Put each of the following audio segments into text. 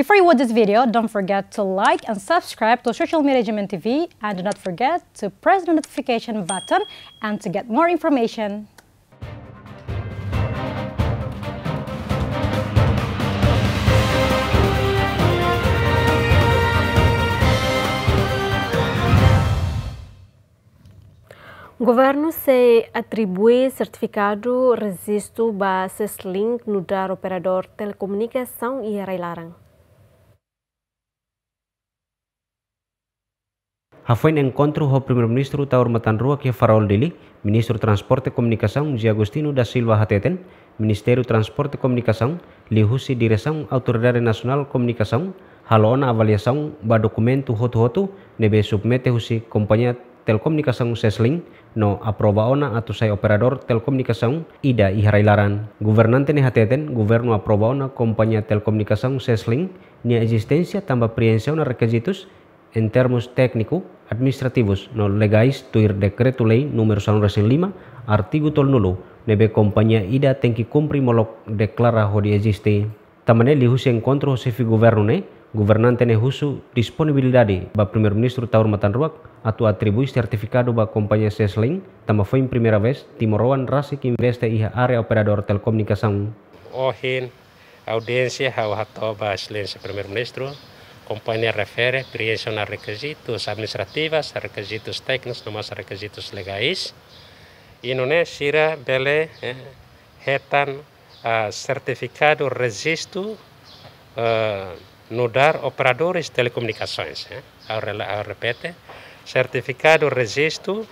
Before you watch this video, don't forget to like and subscribe to Social Media Jamin TV and do not forget to press the notification button and to get more information. O governo se atribui certificado registro bases link no dar operador telecomunicação e relarang. Foi en encontro ho primeiro-ministro Taur rua ke farol Dili, ministro Transporte e Comunicação Agustino da Silva Hateten, Ministério Transporte e Comunicação, lihusi direção Autoridade Nacional Comunicação, halona avaliação ba dokumentu hotu-hotu nebe submete husi kompanya Telkomunikasang Sesling no aprobaona atau sai operador telkomunikasang ida iharailaran. Gubernante ne hateten governo aprobaona kompanya telkomunikasang Sesling ni existencia tamba ona requisitus en termos técnico administrativos no legais tuir decreto lei número 105 artigo tol nebe companhia ida tenki cumpri molok declara hori existe tamane li husi encontro sefi governo ne governante ne husu disponibilidade ba primer ministro taur matan ruak atu atribui certificado ba kompanya sesling tama foi primeira vez timoroan rasi que investe iha área operador telecomunicação ohin audiência hau hatoba se primeiro ministro companhia refere preencham os requisitos administrativos, requisitos técnicos, não requisitos legais. E não é sira bele eh, retan a certificado registro uh, no dar operadores de telecomunicações. Eh? Eu, repete, certificado registro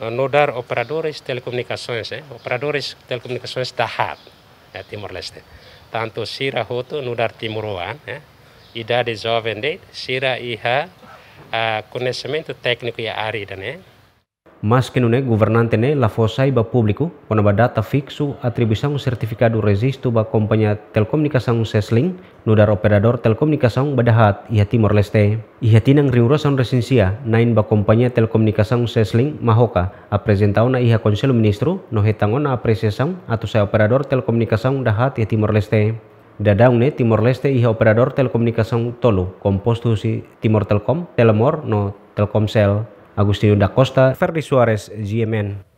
eh, no dar operadores de telecomunicações, eh? operadores de telecomunicações da HAB, eh, Timor-Leste. Tanto Sira Hoto no dar Timor-Oan, eh? idade jovem de sira iha a conhecimento técnico e árida, né? Mas que não é governante né, la fosai e ba público, pona ba data fixo, atribuição certificado registro ba companhia telecomunicação Sesling, no dar operador telecomunicação badahat iha Timor Leste. Iha tinang rigorosan resensia nain ba companhia telecomunicação Sesling Mahoka, apresentau na iha conselho ministro, no hetangon na apreciação atu sa operador telecomunicação dahat iha Timor Leste. Dadaung Timor Leste iha operador telekomunikasi tolu kompostu si Timor Telkom, Telemor no Telkomsel, Agustinho da Costa, Ferdi Suarez, GMN.